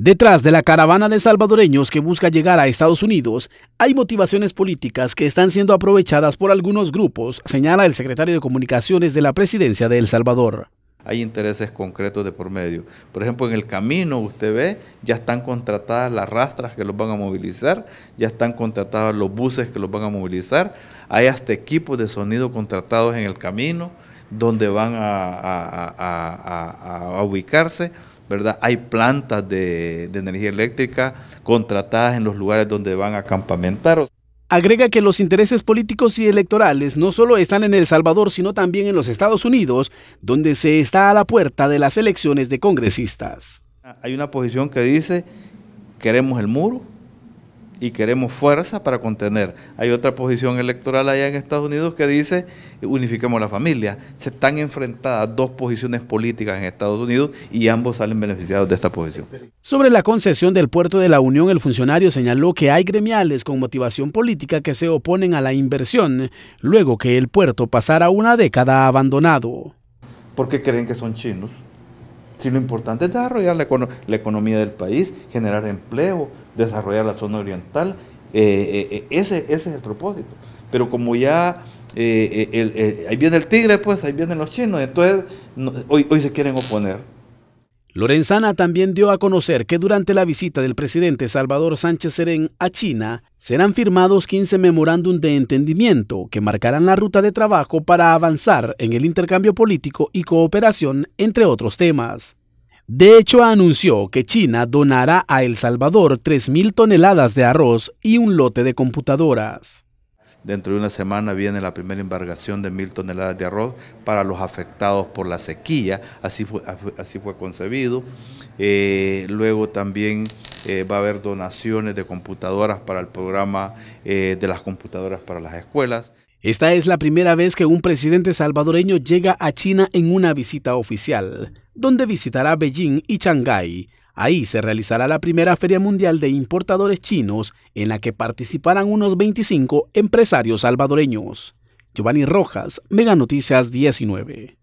Detrás de la caravana de salvadoreños que busca llegar a Estados Unidos, hay motivaciones políticas que están siendo aprovechadas por algunos grupos, señala el secretario de Comunicaciones de la Presidencia de El Salvador. Hay intereses concretos de por medio. Por ejemplo, en el camino usted ve, ya están contratadas las rastras que los van a movilizar, ya están contratados los buses que los van a movilizar, hay hasta equipos de sonido contratados en el camino donde van a, ubicarse. ¿verdad? Hay plantas de, energía eléctrica contratadas en los lugares donde van a campamentar. Agrega que los intereses políticos y electorales no solo están en El Salvador, sino también en los Estados Unidos, donde se está a la puerta de las elecciones de congresistas. Hay una posición que dice, queremos el muro, y queremos fuerza para contener. Hay otra posición electoral allá en Estados Unidos que dice unifiquemos la familia. Se están enfrentadas dos posiciones políticas en Estados Unidos y ambos salen beneficiados de esta posición. Sobre la concesión del puerto de la Unión, el funcionario señaló que hay gremiales con motivación política que se oponen a la inversión luego que el puerto pasara una década abandonado. ¿Por qué creen que son chinos. Si lo importante es desarrollar la economía del país, generar empleo, desarrollar la zona oriental. Eh, eh, eh, ese, es el propósito. Pero como ya ahí viene el tigre, pues, ahí vienen los chinos, entonces hoy, hoy se quieren oponer. Lorenzana también dio a conocer que durante la visita del presidente Salvador Sánchez Serén a China serán firmados 15 memorándum de entendimiento que marcarán la ruta de trabajo para avanzar en el intercambio político y cooperación, entre otros temas. De hecho, anunció que China donará a El Salvador 3.000 toneladas de arroz y un lote de computadoras. Dentro de una semana viene la primera embargación de mil toneladas de arroz para los afectados por la sequía, así fue, concebido. Eh, luego también eh, va a haber donaciones de computadoras para el programa eh, de las computadoras para las escuelas. Esta es la primera vez que un presidente salvadoreño llega a China en una visita oficial donde visitará Beijing y Shanghái. Ahí se realizará la primera Feria Mundial de Importadores Chinos, en la que participarán unos 25 empresarios salvadoreños. Giovanni Rojas, Mega Noticias 19.